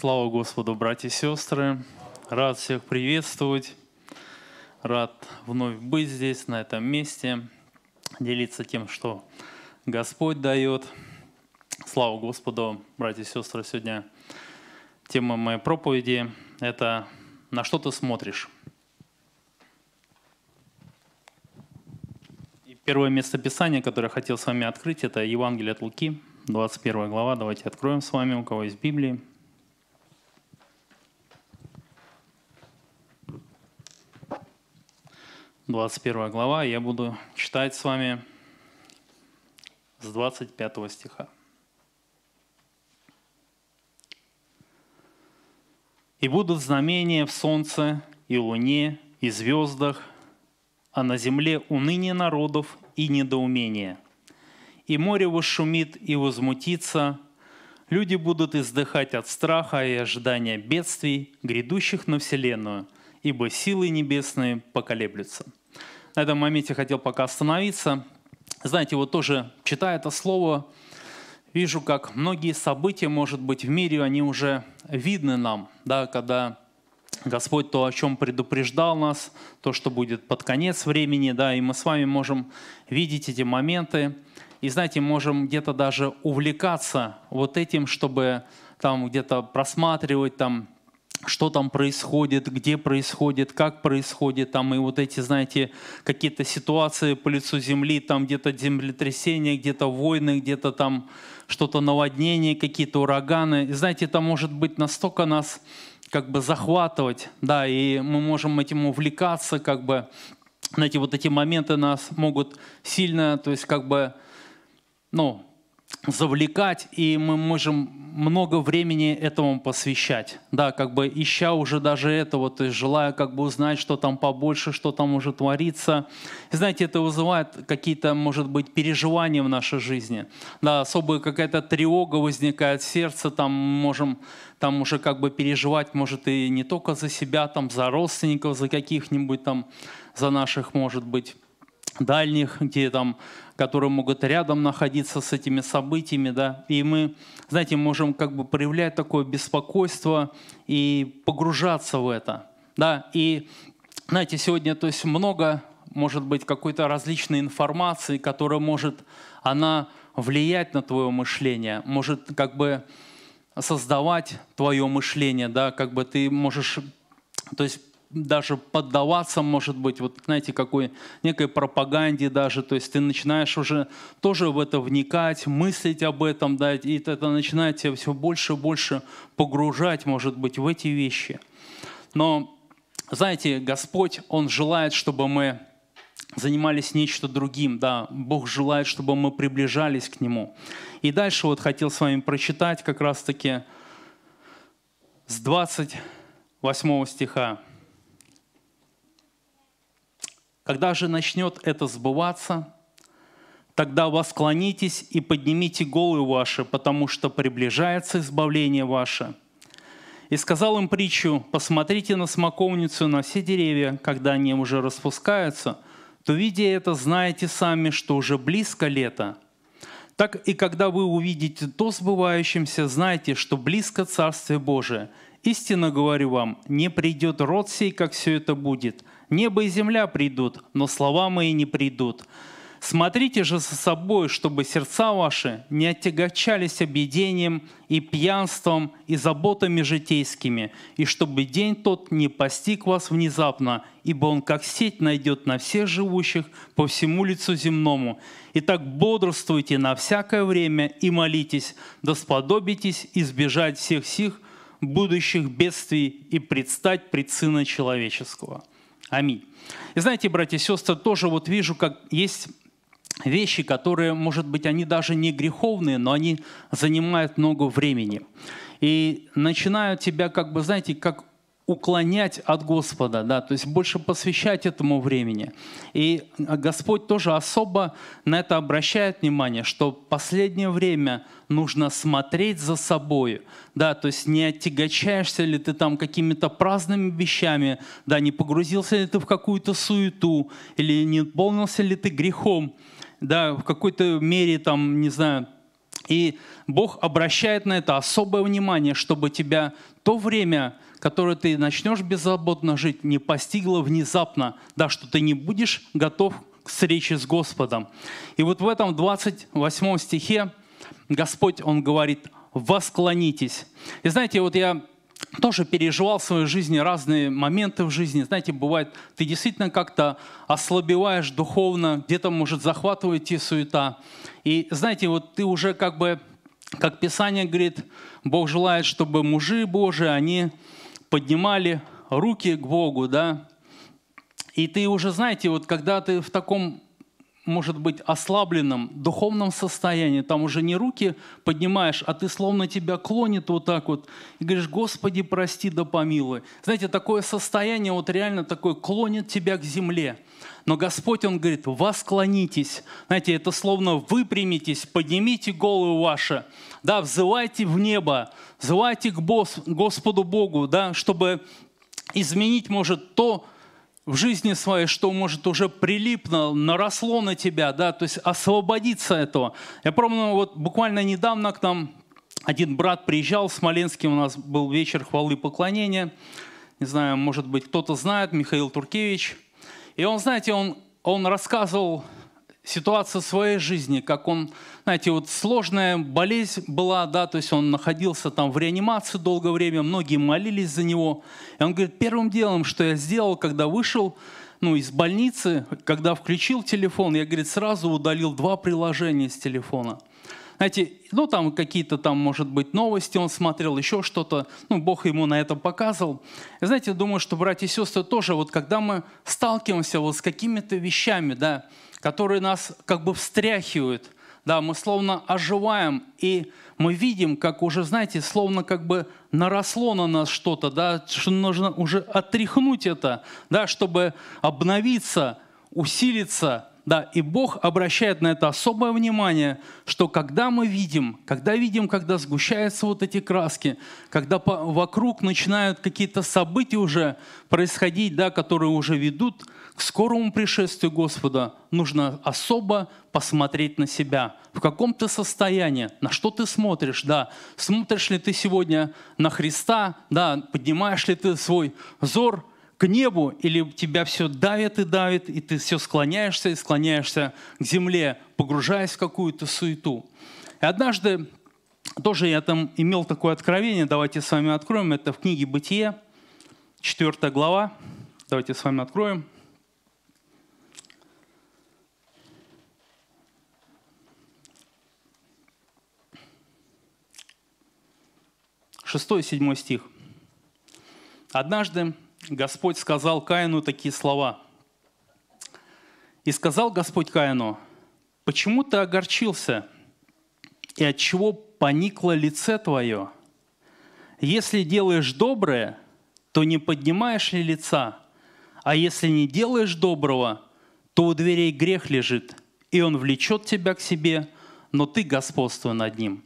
Слава Господу, братья и сестры! Рад всех приветствовать, рад вновь быть здесь, на этом месте, делиться тем, что Господь дает. Слава Господу, братья и сестры, сегодня тема моей проповеди – это «На что ты смотришь?». И первое Писания, которое я хотел с вами открыть, это Евангелие от Луки, 21 глава. Давайте откроем с вами, у кого есть Библия. 21 глава, я буду читать с вами с 25 стиха. «И будут знамения в солнце и луне и звездах, а на земле уныние народов и недоумение. И море вышумит и возмутится, люди будут издыхать от страха и ожидания бедствий, грядущих на вселенную, ибо силы небесные поколеблются» на этом моменте хотел пока остановиться. Знаете, вот тоже читая это слово, вижу, как многие события, может быть, в мире, они уже видны нам, да, когда Господь то, о чем предупреждал нас, то, что будет под конец времени, да, и мы с вами можем видеть эти моменты, и, знаете, можем где-то даже увлекаться вот этим, чтобы там где-то просматривать, там что там происходит, где происходит, как происходит, там и вот эти, знаете, какие-то ситуации по лицу земли, там где-то землетрясения, где-то войны, где-то там что-то наводнение, какие-то ураганы. И знаете, это может быть настолько нас как бы захватывать, да, и мы можем этим увлекаться, как бы, знаете, вот эти моменты нас могут сильно, то есть как бы, ну, завлекать, и мы можем много времени этому посвящать. Да, как бы ища уже даже этого, то есть желая как бы узнать, что там побольше, что там уже творится. И знаете, это вызывает какие-то, может быть, переживания в нашей жизни. Да, особая какая-то тревога возникает в сердце, там можем там уже как бы переживать, может, и не только за себя, там за родственников, за каких-нибудь там, за наших, может быть, дальних, где там, которые могут рядом находиться с этими событиями, да, и мы, знаете, можем как бы проявлять такое беспокойство и погружаться в это, да, и, знаете, сегодня, то есть много, может быть, какой-то различной информации, которая может, она влиять на твое мышление, может как бы создавать твое мышление, да, как бы ты можешь, то есть даже поддаваться, может быть, вот знаете, какой некой пропаганде даже, то есть ты начинаешь уже тоже в это вникать, мыслить об этом, да, и это начинает тебя все больше и больше погружать, может быть, в эти вещи. Но, знаете, Господь, Он желает, чтобы мы занимались нечто другим, да, Бог желает, чтобы мы приближались к Нему. И дальше вот хотел с вами прочитать как раз-таки с 28 стиха. Когда же начнет это сбываться, тогда восклонитесь и поднимите головы ваши, потому что приближается избавление ваше. И сказал им притчу, посмотрите на смоковницу, на все деревья, когда они уже распускаются, то, видя это, знаете сами, что уже близко лето. Так и когда вы увидите то сбывающимся, знайте, что близко Царствие Божие. Истинно говорю вам, не придет род сей, как все это будет – Небо и земля придут, но слова мои не придут. Смотрите же за собой, чтобы сердца ваши не отягочались объедением и пьянством и заботами житейскими, и чтобы день тот не постиг вас внезапно, ибо он как сеть найдет на всех живущих по всему лицу земному. Итак, бодрствуйте на всякое время и молитесь, да сподобитесь избежать всех сих будущих бедствий и предстать пред Сына Человеческого». Аминь. И знаете, братья и сестры, тоже вот вижу, как есть вещи, которые, может быть, они даже не греховные, но они занимают много времени. И начинают тебя, как бы, знаете, как уклонять от Господа, да, то есть больше посвящать этому времени. И а, Господь тоже особо на это обращает внимание, что последнее время нужно смотреть за собой, да, то есть не отягочаешься ли ты там какими-то праздными вещами, да, не погрузился ли ты в какую-то суету, или не наполнился ли ты грехом, да, в какой-то мере там, не знаю, и Бог обращает на это особое внимание, чтобы тебя то время, которое ты начнешь беззаботно жить, не постигло внезапно, да, что ты не будешь готов к встрече с Господом. И вот в этом 28 стихе Господь, Он говорит, «Восклонитесь». И знаете, вот я тоже переживал в своей жизни разные моменты в жизни. Знаете, бывает, ты действительно как-то ослабеваешь духовно, где-то, может, захватывает и суета. И, знаете, вот ты уже как бы, как Писание говорит, Бог желает, чтобы мужи Божии, они поднимали руки к Богу, да. И ты уже, знаете, вот когда ты в таком может быть ослабленном духовном состоянии, там уже не руки поднимаешь, а ты словно тебя клонит вот так вот, и говоришь, Господи, прости да помилуй. Знаете, такое состояние вот реально такое клонит тебя к земле. Но Господь, Он говорит, вас клонитесь Знаете, это словно выпрямитесь, поднимите голову ваши, да, взывайте в небо, взывайте к Господу Богу, да, чтобы изменить, может, то, в жизни своей, что, может, уже прилипло, наросло на тебя, да, то есть освободиться от этого. Я помню, вот буквально недавно к нам один брат приезжал в Смоленске, у нас был вечер хвалы и поклонения, не знаю, может быть, кто-то знает, Михаил Туркевич. И он, знаете, он, он рассказывал ситуация своей жизни, как он, знаете, вот сложная болезнь была, да, то есть он находился там в реанимации долгое время, многие молились за него. И он говорит, первым делом, что я сделал, когда вышел ну, из больницы, когда включил телефон, я, говорит, сразу удалил два приложения с телефона – знаете, ну там какие-то там, может быть, новости он смотрел, еще что-то, ну Бог ему на это показывал. И знаете, думаю, что братья и сестры тоже, вот когда мы сталкиваемся вот с какими-то вещами, да, которые нас как бы встряхивают, да, мы словно оживаем, и мы видим, как уже, знаете, словно как бы наросло на нас что-то, да, что нужно уже отряхнуть это, да, чтобы обновиться, усилиться, да, и Бог обращает на это особое внимание, что когда мы видим, когда видим, когда сгущаются вот эти краски, когда по, вокруг начинают какие-то события уже происходить, да, которые уже ведут к скорому пришествию Господа, нужно особо посмотреть на себя. В каком ты состоянии, на что ты смотришь, да. Смотришь ли ты сегодня на Христа, да, поднимаешь ли ты свой взор к небу, или тебя все давит и давит, и ты все склоняешься и склоняешься к земле, погружаясь в какую-то суету. И однажды тоже я там имел такое откровение, давайте с вами откроем, это в книге «Бытие», 4 глава, давайте с вами откроем. Шестой и седьмой стих. «Однажды Господь сказал Каину такие слова. «И сказал Господь Каину, почему ты огорчился, и от чего поникло лице твое? Если делаешь доброе, то не поднимаешь ли лица? А если не делаешь доброго, то у дверей грех лежит, и он влечет тебя к себе, но ты господство над ним».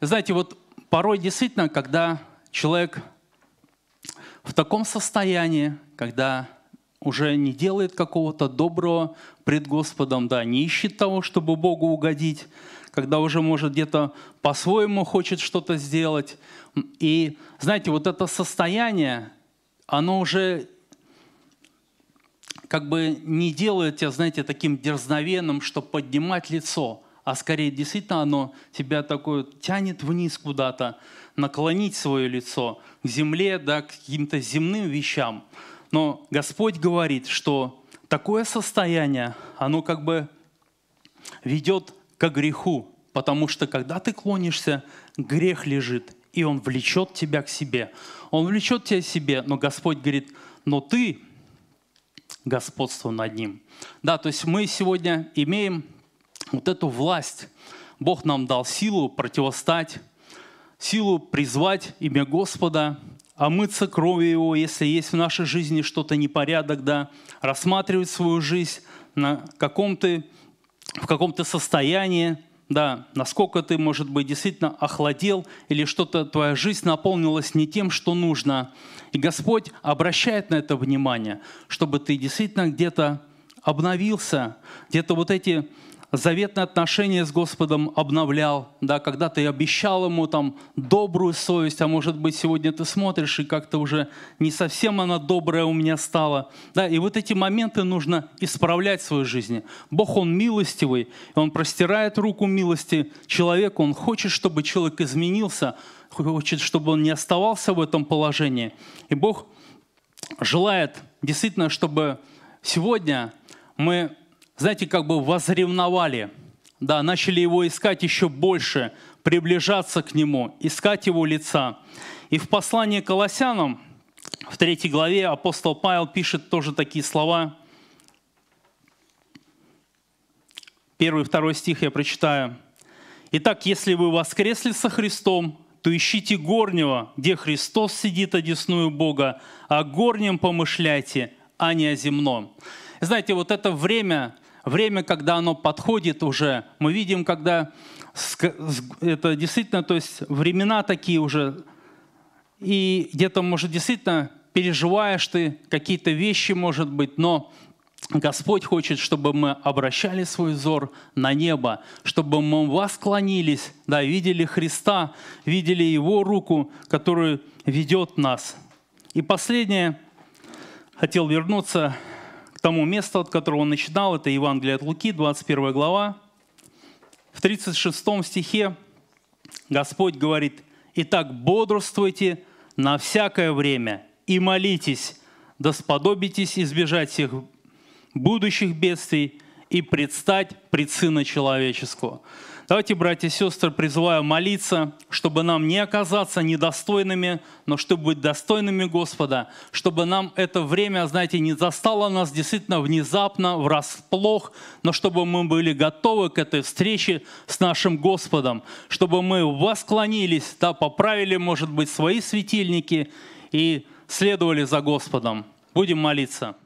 Знаете, вот порой действительно, когда человек в таком состоянии, когда уже не делает какого-то доброго пред Господом, да, не ищет того, чтобы Богу угодить, когда уже, может, где-то по-своему хочет что-то сделать. И, знаете, вот это состояние, оно уже как бы не делает тебя, знаете, таким дерзновенным, чтобы поднимать лицо, а скорее действительно оно тебя такое тянет вниз куда-то, наклонить свое лицо к земле, да, к каким-то земным вещам. Но Господь говорит, что такое состояние, оно как бы ведет к греху, потому что когда ты клонишься, грех лежит, и он влечет тебя к себе. Он влечет тебя к себе, но Господь говорит, но ты господство над ним. Да, то есть мы сегодня имеем вот эту власть. Бог нам дал силу противостать силу призвать имя Господа, омыться а кровью Его, если есть в нашей жизни что-то непорядок, да, рассматривать свою жизнь на каком ты в каком-то состоянии, да, насколько ты, может быть, действительно охладел или что-то твоя жизнь наполнилась не тем, что нужно. И Господь обращает на это внимание, чтобы ты действительно где-то обновился, где-то вот эти заветные отношения с Господом обновлял, да, когда ты обещал ему там добрую совесть, а может быть сегодня ты смотришь, и как-то уже не совсем она добрая у меня стала. Да, и вот эти моменты нужно исправлять в своей жизни. Бог, Он милостивый, Он простирает руку милости человеку, Он хочет, чтобы человек изменился, хочет, чтобы он не оставался в этом положении. И Бог желает действительно, чтобы сегодня мы знаете, как бы возревновали, да, начали его искать еще больше, приближаться к нему, искать его лица. И в послании к Колоссянам, в третьей главе, апостол Павел пишет тоже такие слова. Первый и второй стих я прочитаю. «Итак, если вы воскресли со Христом, то ищите горнего, где Христос сидит одесную Бога, а горнем помышляйте, а не о земном». Знаете, вот это время время, когда оно подходит уже. Мы видим, когда это действительно, то есть времена такие уже, и где-то, может, действительно переживаешь ты какие-то вещи, может быть, но Господь хочет, чтобы мы обращали свой взор на небо, чтобы мы восклонились, да, видели Христа, видели Его руку, которую ведет нас. И последнее, хотел вернуться тому месту, от которого он начинал. Это Евангелие от Луки, 21 глава. В 36 стихе Господь говорит, «Итак, бодрствуйте на всякое время и молитесь, да сподобитесь избежать всех будущих бедствий и предстать пред Сына Человеческого». Давайте, братья и сестры, призываю молиться, чтобы нам не оказаться недостойными, но чтобы быть достойными Господа, чтобы нам это время, знаете, не застало нас действительно внезапно, врасплох, но чтобы мы были готовы к этой встрече с нашим Господом, чтобы мы восклонились, да, поправили, может быть, свои светильники и следовали за Господом. Будем молиться.